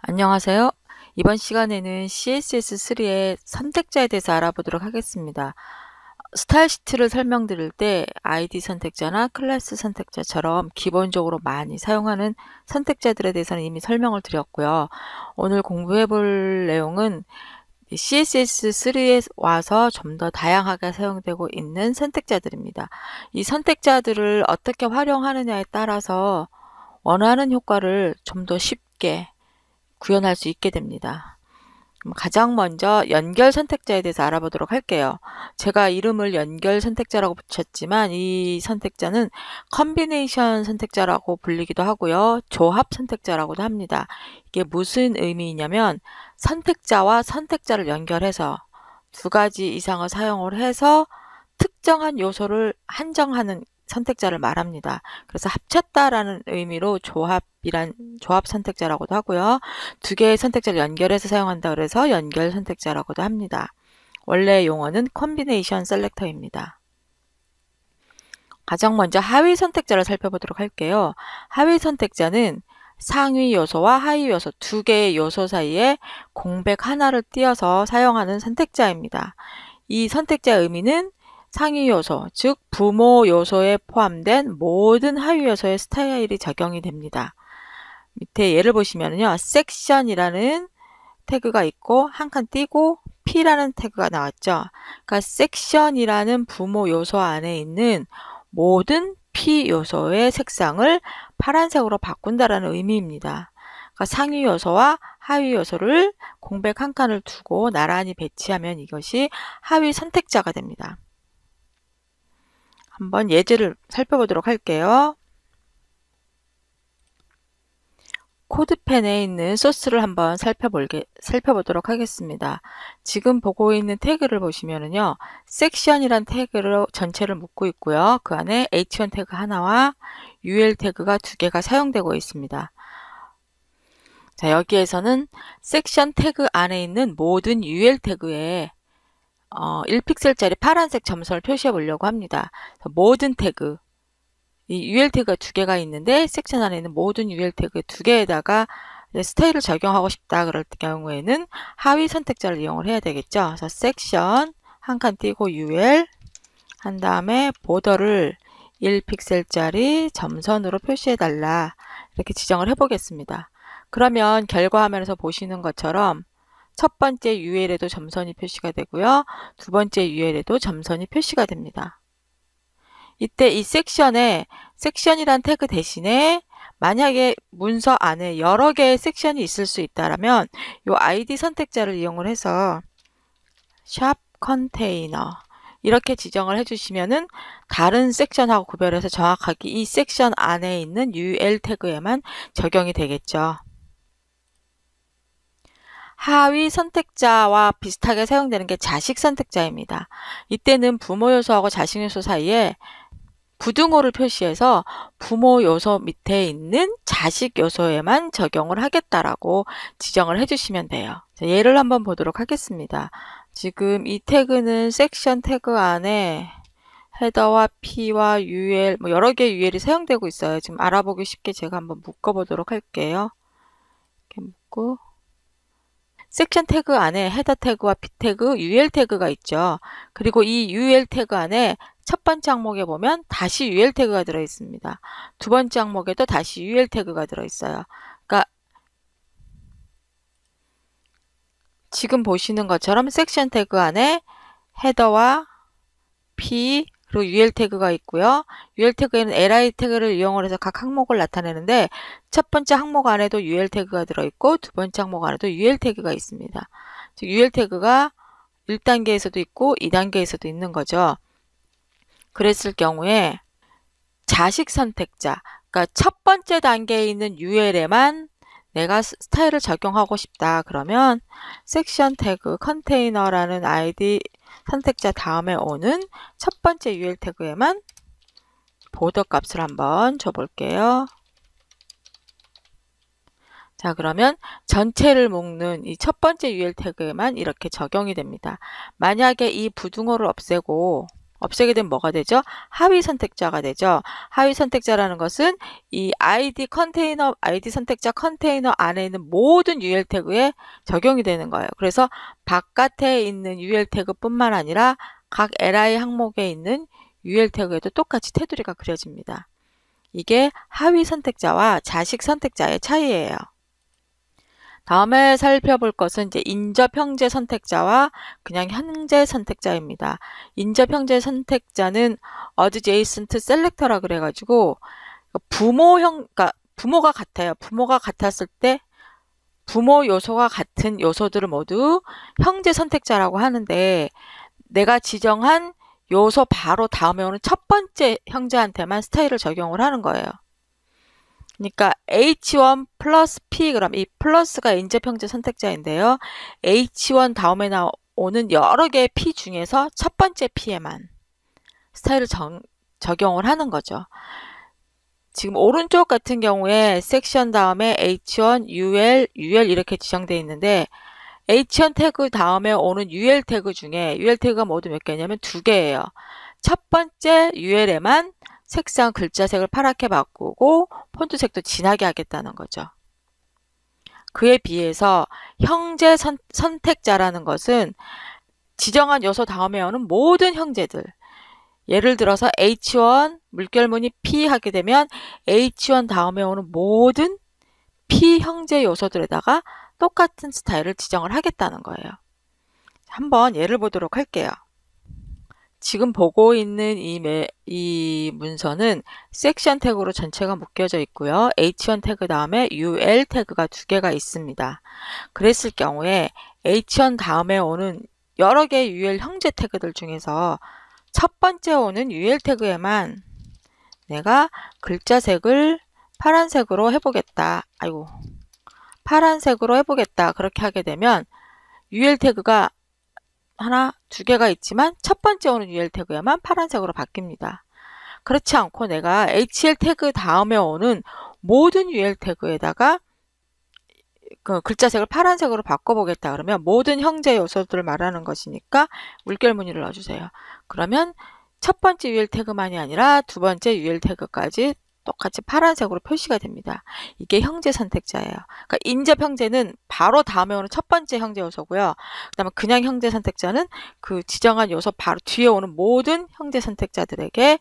안녕하세요. 이번 시간에는 CSS3의 선택자에 대해서 알아보도록 하겠습니다. 스타일 시트를 설명드릴 때 아이디 선택자나 클래스 선택자처럼 기본적으로 많이 사용하는 선택자들에 대해서는 이미 설명을 드렸고요. 오늘 공부해 볼 내용은 CSS3에 와서 좀 더 다양하게 사용되고 있는 선택자들입니다. 이 선택자들을 어떻게 활용하느냐에 따라서 원하는 효과를 좀 더 쉽게 구현할 수 있게 됩니다. 가장 먼저 연결 선택자에 대해서 알아보도록 할게요. 제가 이름을 연결 선택자라고 붙였지만 이 선택자는 컨비네이션 선택자라고 불리기도 하고요. 조합 선택자라고도 합니다. 이게 무슨 의미이냐면 선택자와 선택자를 연결해서 두 가지 이상을 사용을 해서 특정한 요소를 한정하는 선택자를 말합니다. 그래서 합쳤다라는 의미로 조합이란 조합 선택자라고도 하고요. 두 개의 선택자를 연결해서 사용한다 그래서 연결 선택자라고도 합니다. 원래 용어는 컴비네이션 셀렉터입니다. 가장 먼저 하위 선택자를 살펴보도록 할게요. 하위 선택자는 상위 요소와 하위 요소 두 개의 요소 사이에 공백 하나를 띄어서 사용하는 선택자입니다. 이 선택자의 의미는 상위 요소, 즉 부모 요소에 포함된 모든 하위 요소의 스타일이 적용이 됩니다. 밑에 예를 보시면요. 섹션이라는 태그가 있고 한 칸 띄고 P라는 태그가 나왔죠. 그러니까 섹션이라는 부모 요소 안에 있는 모든 P 요소의 색상을 파란색으로 바꾼다라는 의미입니다. 그러니까 상위 요소와 하위 요소를 공백 한 칸을 두고 나란히 배치하면 이것이 하위 선택자가 됩니다. 한번 예제를 살펴보도록 할게요. 코드펜에 있는 소스를 한번 살펴볼게, 살펴보도록 하겠습니다. 지금 보고 있는 태그를 보시면은요, 섹션이란 태그로 전체를 묶고 있고요. 그 안에 h1 태그 하나와 ul 태그가 두 개가 사용되고 있습니다. 자, 여기에서는 섹션 태그 안에 있는 모든 ul 태그에 어, 1픽셀짜리 파란색 점선을 표시해 보려고 합니다. 모든 태그, 이 UL 태그가 두 개가 있는데 섹션 안에 있는 모든 UL 태그 두 개에다가 스타일을 적용하고 싶다 그럴 경우에는 하위 선택자를 이용을 해야 되겠죠. 그래서 섹션 한 칸 띄고 UL 한 다음에 보더를 1픽셀짜리 점선으로 표시해 달라 이렇게 지정을 해 보겠습니다. 그러면 결과 화면에서 보시는 것처럼 첫 번째 UL에도 r 점선이 표시가 되고요. 두 번째 UL에도 r 점선이 표시가 됩니다. 이때 이 섹션에 섹션이란 태그 대신에 만약에 문서 안에 여러 개의 섹션이 있을 수 있다라면 이 id 선택자를 이용을 해서 샵 컨테이너 이렇게 지정을 해주시면은 다른 섹션하고 구별해서 정확하게 이 섹션 안에 있는 UL 태그에만 적용이 되겠죠. 하위 선택자와 비슷하게 사용되는 게 자식 선택자입니다. 이때는 부모 요소하고 자식 요소 사이에 부등호를 표시해서 부모 요소 밑에 있는 자식 요소에만 적용을 하겠다라고 지정을 해주시면 돼요. 예를 한번 보도록 하겠습니다. 지금 이 태그는 섹션 태그 안에 헤더와 P와 UL, 뭐 여러 개의 UL이 사용되고 있어요. 지금 알아보기 쉽게 제가 한번 묶어보도록 할게요. 이렇게 묶고 섹션 태그 안에 헤더 태그와 비 태그, UL 태그가 있죠. 그리고 이 UL 태그 안에 첫 번째 항목에 보면 다시 UL 태그가 들어 있습니다. 두 번째 항목에도 다시 UL 태그가 들어 있어요. 그러니까 지금 보시는 것처럼 섹션 태그 안에 헤더와 P, 그리고 UL 태그가 있고요. UL 태그에는 LI 태그를 이용을 해서 각 항목을 나타내는데 첫 번째 항목 안에도 UL 태그가 들어있고 두 번째 항목 안에도 UL 태그가 있습니다. 즉 UL 태그가 1단계에서도 있고 2단계에서도 있는 거죠. 그랬을 경우에 자식 선택자, 그러니까 첫 번째 단계에 있는 UL에만 내가 스타일을 적용하고 싶다. 그러면 섹션 태그 컨테이너라는 아이디 선택자 다음에 오는 첫 번째 UL 태그에만 보더 값을 한번 줘볼게요. 자 그러면 전체를 묶는 이 첫 번째 UL 태그에만 이렇게 적용이 됩니다. 만약에 이 부등호를 없애고 없애게 되면 뭐가 되죠? 하위 선택자가 되죠. 하위 선택자라는 것은 이 id 컨테이너, id 선택자 컨테이너 안에 있는 모든 UL 태그에 적용이 되는 거예요. 그래서 바깥에 있는 UL 태그뿐만 아니라 각 li 항목에 있는 UL 태그에도 똑같이 테두리가 그려집니다. 이게 하위 선택자와 자식 선택자의 차이예요. 다음에 살펴볼 것은 이제 인접 형제 선택자와 그냥 현재 선택자입니다. 인접 형제 선택자는 adjacent selector라 그래가지고 부모 형, 그러니까 부모가 같아요. 부모가 같았을 때 부모 요소가 같은 요소들을 모두 형제 선택자라고 하는데 내가 지정한 요소 바로 다음에 오는 첫 번째 형제한테만 스타일을 적용을 하는 거예요. 그러니까 H1 플러스 P 그럼 이 플러스가 인제평제 선택자인데요. H1 다음에 나오는 여러 개의 P 중에서 첫 번째 P에만 스타일을 정, 적용을 하는 거죠. 지금 오른쪽 같은 경우에 섹션 다음에 H1, UL, UL 이렇게 지정되어 있는데 H1 태그 다음에 오는 UL 태그 중에 UL 태그가 모두 몇 개냐면 두 개예요. 첫 번째 UL에만 색상 글자색을 파랗게 바꾸고 폰트색도 진하게 하겠다는 거죠. 그에 비해서 형제 선, 택자라는 것은 지정한 요소 다음에 오는 모든 형제들 예를 들어서 H1 물결문이 P 하게 되면 H1 다음에 오는 모든 P 형제 요소들에다가 똑같은 스타일을 지정을 하겠다는 거예요. 한번 예를 보도록 할게요. 지금 보고 있는 이, 매, 이 문서는 섹션 태그로 전체가 묶여져 있고요. h1 태그 다음에 ul 태그가 두 개가 있습니다. 그랬을 경우에 h1 다음에 오는 여러 개의 ul 형제 태그들 중에서 첫 번째 오는 ul 태그에만 내가 글자 색을 파란색으로 해보겠다. 아이고. 파란색으로 해보겠다. 그렇게 하게 되면 ul 태그가 하나, 두 개가 있지만 첫 번째 오는 UL 태그에만 파란색으로 바뀝니다. 그렇지 않고 내가 HL 태그 다음에 오는 모든 UL 태그에다가 그 글자색을 파란색으로 바꿔보겠다 그러면 모든 형제 요소들을 말하는 것이니까 물결 무늬를 넣어주세요. 그러면 첫 번째 UL 태그만이 아니라 두 번째 UL 태그까지 똑같이 파란색으로 표시가 됩니다. 이게 형제 선택자예요. 그러니까 인접 형제는 바로 다음에 오는 첫 번째 형제 요소고요. 그다음에 그냥 형제 선택자는 그 지정한 요소 바로 뒤에 오는 모든 형제 선택자들에게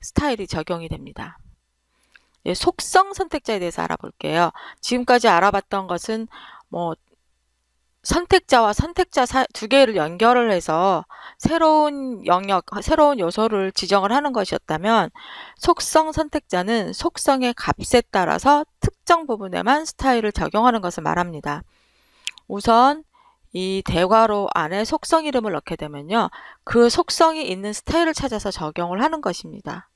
스타일이 적용이 됩니다. 예, 속성 선택자에 대해서 알아볼게요. 지금까지 알아봤던 것은 뭐 선택자와 선택자 사, 두 개를 연결을 해서 새로운 영역, 새로운 요소를 지정을 하는 것이었다면 속성 선택자는 속성의 값에 따라서 특정 부분에만 스타일을 적용하는 것을 말합니다. 우선 이 대괄호 안에 속성 이름을 넣게 되면요. 그 속성이 있는 스타일을 찾아서 적용을 하는 것입니다.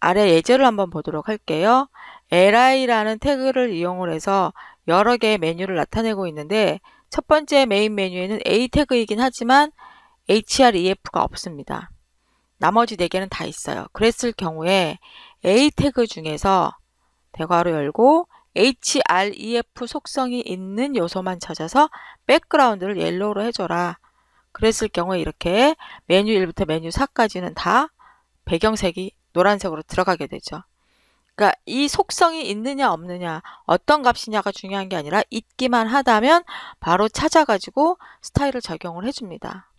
아래 예제를 한번 보도록 할게요. li라는 태그를 이용을 해서 여러 개의 메뉴를 나타내고 있는데 첫 번째 메인 메뉴에는 A 태그이긴 하지만 href가 없습니다. 나머지 4개는 다 있어요. 그랬을 경우에 A 태그 중에서 대괄호 열고 href 속성이 있는 요소만 찾아서 백그라운드를 옐로우로 해줘라. 그랬을 경우에 이렇게 메뉴 1부터 메뉴 4까지는 다 배경색이 노란색으로 들어가게 되죠. 그러니까 이 속성이 있느냐 없느냐 어떤 값이냐가 중요한 게 아니라 있기만 하다면 바로 찾아가지고 스타일을 적용을 해줍니다.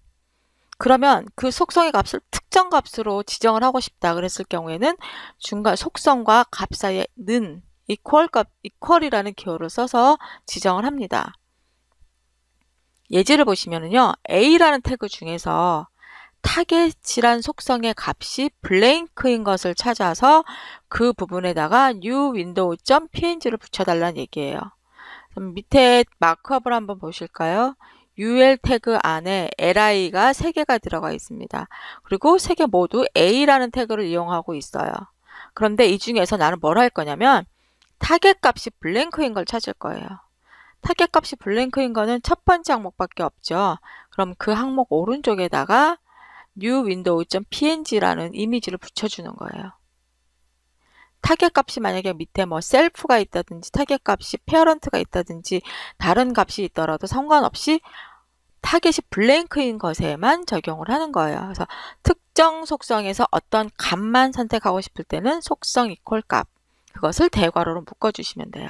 그러면 그 속성의 값을 특정 값으로 지정을 하고 싶다 그랬을 경우에는 중간 속성과 값 사이에 는 equal 값 equal이라는 기호를 써서 지정을 합니다. 예제를 보시면은요. a라는 태그 중에서 타겟이란 속성의 값이 블랭크인 것을 찾아서 그 부분에다가 new window.png를 붙여달라는 얘기예요. 그럼 밑에 마크업을 한번 보실까요? ul 태그 안에 li가 3개가 들어가 있습니다. 그리고 3개 모두 a라는 태그를 이용하고 있어요. 그런데 이 중에서 나는 뭘 할 거냐면 타겟 값이 블랭크인 걸 찾을 거예요. 타겟 값이 블랭크인 거는 첫 번째 항목밖에 없죠. 그럼 그 항목 오른쪽에다가 new window.png라는 이미지를 붙여주는 거예요. 타겟 값이 만약에 밑에 뭐 셀프가 있다든지 타겟 값이 페어런트가 있다든지 다른 값이 있더라도 상관없이 타겟이 블랭크인 것에만 적용을 하는 거예요. 그래서 특정 속성에서 어떤 값만 선택하고 싶을 때는 속성 이퀄 값 그것을 대괄호로 묶어주시면 돼요.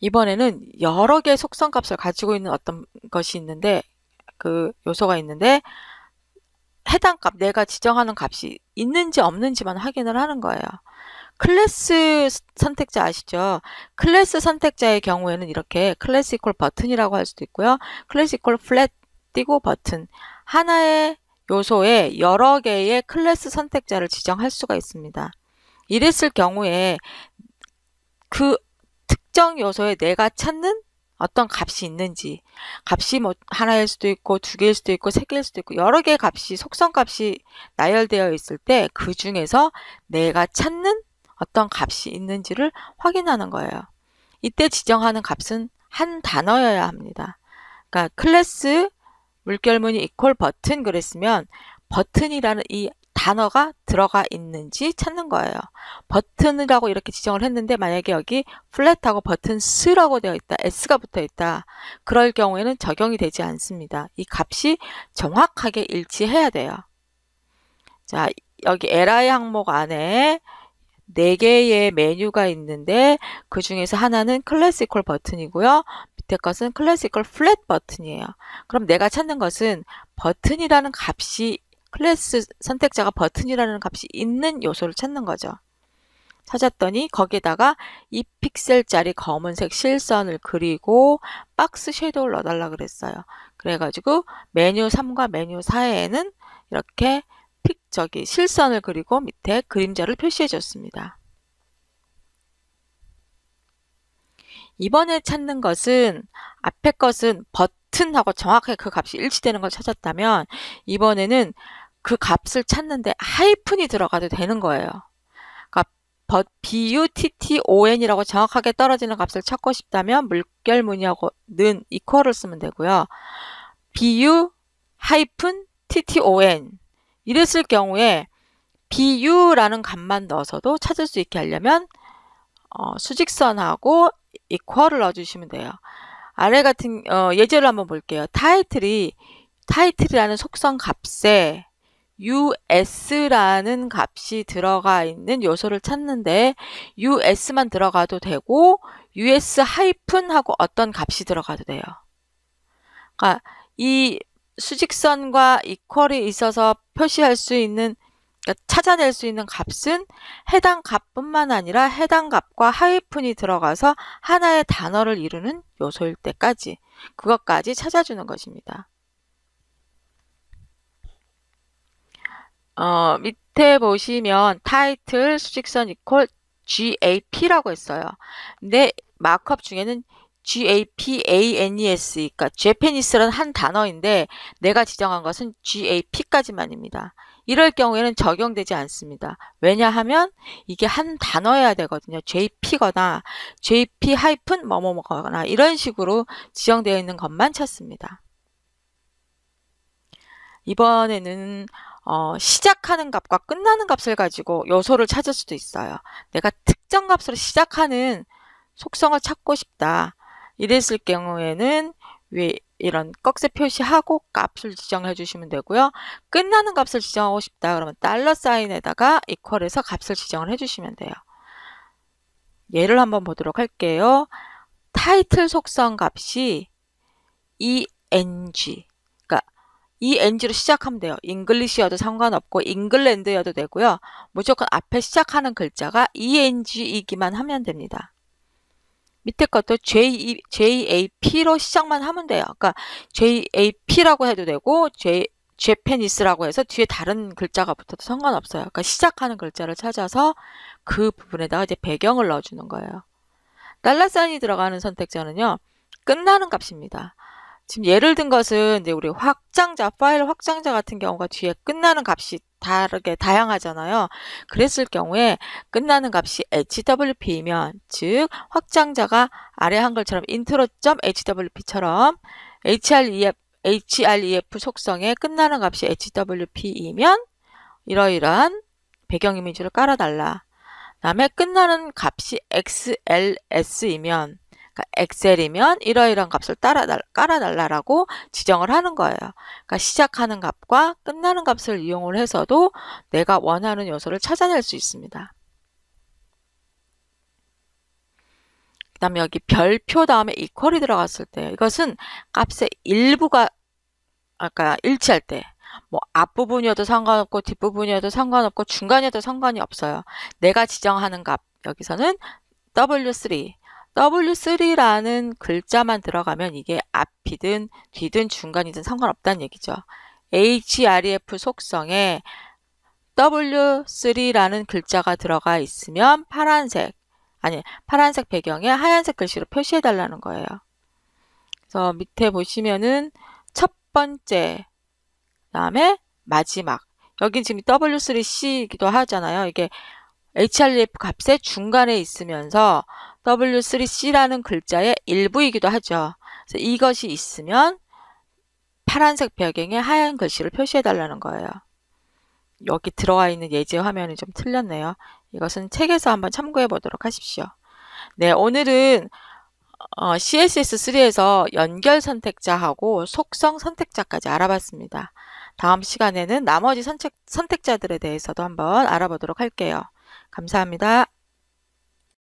이번에는 여러 개의 속성 값을 가지고 있는 어떤 것이 있는데 그 요소가 있는데 해당 값, 내가 지정하는 값이 있는지 없는지만 확인을 하는 거예요. 클래스 선택자 아시죠? 클래스 선택자의 경우에는 이렇게 클래스 이퀄 버튼이라고 할 수도 있고요. 클래스 이퀄 플랫 띄고 버튼 하나의 요소에 여러 개의 클래스 선택자를 지정할 수가 있습니다. 이랬을 경우에 그 특정 요소에 내가 찾는 어떤 값이 있는지 값이 뭐 하나일 수도 있고 두 개일 수도 있고 세 개일 수도 있고 여러 개의 값이 속성 값이 나열되어 있을 때 그 중에서 내가 찾는 어떤 값이 있는지를 확인하는 거예요. 이때 지정하는 값은 한 단어여야 합니다. 그러니까 클래스 물결무늬 이퀄 버튼 그랬으면 버튼이라는 이 단어가 들어가 있는지 찾는 거예요. 버튼이라고 이렇게 지정을 했는데 만약에 여기 플랫하고 버튼 스라고 되어 있다. s가 붙어 있다. 그럴 경우에는 적용이 되지 않습니다. 이 값이 정확하게 일치해야 돼요. 자, 여기 li 항목 안에 4개의 메뉴가 있는데 그 중에서 하나는 클래시컬 버튼이고요. 밑에 것은 클래시컬 플랫 버튼이에요. 그럼 내가 찾는 것은 버튼이라는 값이 클래스 선택자가 버튼이라는 값이 있는 요소를 찾는 거죠. 찾았더니 거기에다가 이픽셀짜리 검은색 실선을 그리고 박스 섀도우를 넣어달라 그랬어요. 그래가지고 메뉴 3과 메뉴 4에는 이렇게 픽 저기 실선을 그리고 밑에 그림자를 표시해 줬습니다. 이번에 찾는 것은 앞에 것은 버튼하고 정확하게 그 값이 일치되는 걸 찾았다면 이번에는 그 값을 찾는데 하이픈이 들어가도 되는 거예요. 그러니까 button이라고 정확하게 떨어지는 값을 찾고 싶다면 물결 무늬하고 는 equal을 쓰면 되고요. bu 하이픈 tton 이랬을 경우에 bu라는 값만 넣어서도 찾을 수 있게 하려면 어, 수직선하고 equal을 넣어주시면 돼요. 아래 같은 어, 예제를 한번 볼게요. 타이틀이 타이틀이라는 속성 값에 us라는 값이 들어가 있는 요소를 찾는데 us만 들어가도 되고 us 하이픈 하고 어떤 값이 들어가도 돼요. 그러니까 이 수직선과 이퀄이 있어서 표시할 수 있는 그러니까 찾아낼 수 있는 값은 해당 값뿐만 아니라 해당 값과 하이픈이 들어가서 하나의 단어를 이루는 요소일 때까지 그것까지 찾아주는 것입니다. 어, 밑에 보시면 타이틀 수직선 이퀄 GAP라고 했어요. 근데 마크업 중에는 GAPANES, 그러니까 Japanese라는 한 단어인데 내가 지정한 것은 GAP까지만입니다. 이럴 경우에는 적용되지 않습니다. 왜냐하면 이게 한 단어여야 되거든요. JP거나 JP 하이픈 뭐뭐뭐거나 이런 식으로 지정되어 있는 것만 찾습니다. 이번에는 어, 시작하는 값과 끝나는 값을 가지고 요소를 찾을 수도 있어요. 내가 특정 값으로 시작하는 속성을 찾고 싶다. 이랬을 경우에는 위 이런 꺽쇠 표시하고 값을 지정해 주시면 되고요. 끝나는 값을 지정하고 싶다. 그러면 달러 사인에다가 이퀄에서 값을 지정을 해 주시면 돼요. 예를 한번 보도록 할게요. 타이틀 속성 값이 eng 이 NG로 시작하면 돼요. 잉글리시여도 상관없고 잉글랜드여도 되고요. 무조건 앞에 시작하는 글자가 ENG이기만 하면 됩니다. 밑에 것도 J, JAP로 시작만 하면 돼요. 그러니까 JAP라고 해도 되고 J, 제페니스라고 해서 뒤에 다른 글자가 붙어도 상관없어요. 그러니까 시작하는 글자를 찾아서 그 부분에다가 이제 배경을 넣어주는 거예요. 달러사인이 들어가는 선택자는요. 끝나는 값입니다. 지금 예를 든 것은 이제 우리 확장자, 파일 확장자 같은 경우가 뒤에 끝나는 값이 다르게 다양하잖아요. 그랬을 경우에 끝나는 값이 hwp이면 즉 확장자가 아래 한글처럼 intro.hwp처럼 href, href 속성에 끝나는 값이 hwp이면 이러이러한 배경 이미지를 깔아달라. 그 다음에 끝나는 값이 xls이면 그러니까 엑셀이면 이러이러한 값을 따라 깔아달라라고 지정을 하는 거예요. 그러니까 시작하는 값과 끝나는 값을 이용을 해서도 내가 원하는 요소를 찾아낼 수 있습니다. 그 다음에 여기 별표 다음에 이퀄이 들어갔을 때 이것은 값의 일부가 아까 일치할 때 뭐 앞부분이어도 상관없고 뒷부분이어도 상관없고 중간이어도 상관이 없어요. 내가 지정하는 값 여기서는 W3 W3라는 글자만 들어가면 이게 앞이든 뒤든 중간이든 상관없다는 얘기죠. HREF 속성에 W3라는 글자가 들어가 있으면 파란색, 아니 파란색 배경에 하얀색 글씨로 표시해 달라는 거예요. 그래서 밑에 보시면은 첫 번째, 그 다음에 마지막. 여긴 지금 W3C이기도 하잖아요. 이게 HRF e 값의 중간에 있으면서 W3C라는 글자의 일부이기도 하죠. 이것이 있으면 파란색 벽경에 하얀 글씨를 표시해 달라는 거예요. 여기 들어와 있는 예제 화면이 좀 틀렸네요. 이것은 책에서 한번 참고해 보도록 하십시오. 네, 오늘은 어, CSS3에서 연결 선택자하고 속성 선택자까지 알아봤습니다. 다음 시간에는 나머지 선택, 선택자들에 대해서도 한번 알아보도록 할게요. 감사합니다.